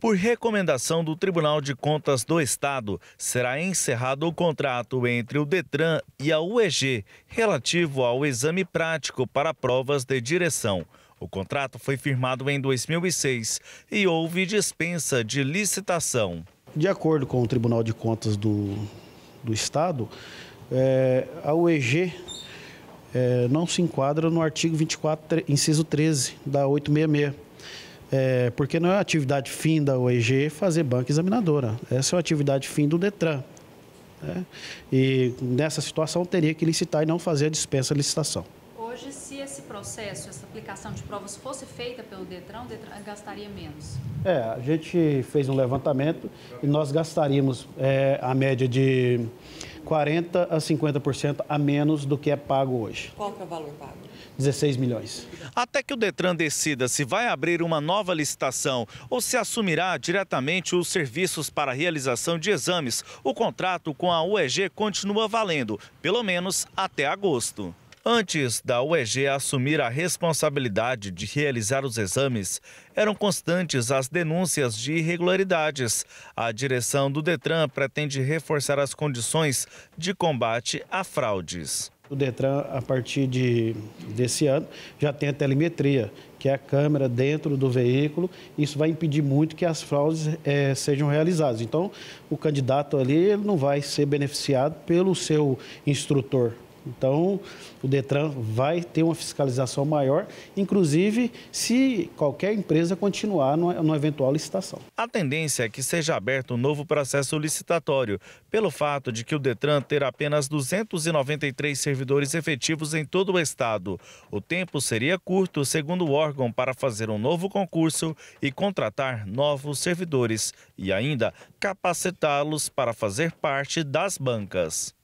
Por recomendação do Tribunal de Contas do Estado, será encerrado o contrato entre o Detran e a UEG relativo ao exame prático para provas de direção. O contrato foi firmado em 2006 e houve dispensa de licitação. De acordo com o Tribunal de Contas do, do Estado, é, a UEG é, não se enquadra no artigo 24, inciso 13 da 866 é, porque não é atividade fim da OEG fazer banca examinadora. Essa é uma atividade fim do DETRAN. Né? E nessa situação teria que licitar e não fazer a dispensa de licitação. Hoje, se esse processo, essa aplicação de provas fosse feita pelo DETRAN, o DETRAN gastaria menos? É, a gente fez um levantamento e nós gastaríamos é, a média de 40% a 50% a menos do que é pago hoje. Qual que é o valor pago? 16 milhões. Até que o Detran decida se vai abrir uma nova licitação ou se assumirá diretamente os serviços para realização de exames, o contrato com a UEG continua valendo, pelo menos até agosto. Antes da UEG assumir a responsabilidade de realizar os exames, eram constantes as denúncias de irregularidades. A direção do Detran pretende reforçar as condições de combate a fraudes. O Detran, a partir de, desse ano, já tem a telemetria, que é a câmera dentro do veículo. Isso vai impedir muito que as fraudes é, sejam realizadas. Então, o candidato ali ele não vai ser beneficiado pelo seu instrutor. Então, o Detran vai ter uma fiscalização maior, inclusive se qualquer empresa continuar numa eventual licitação. A tendência é que seja aberto um novo processo licitatório, pelo fato de que o Detran ter apenas 293 servidores efetivos em todo o estado. O tempo seria curto, segundo o órgão, para fazer um novo concurso e contratar novos servidores e ainda capacitá-los para fazer parte das bancas.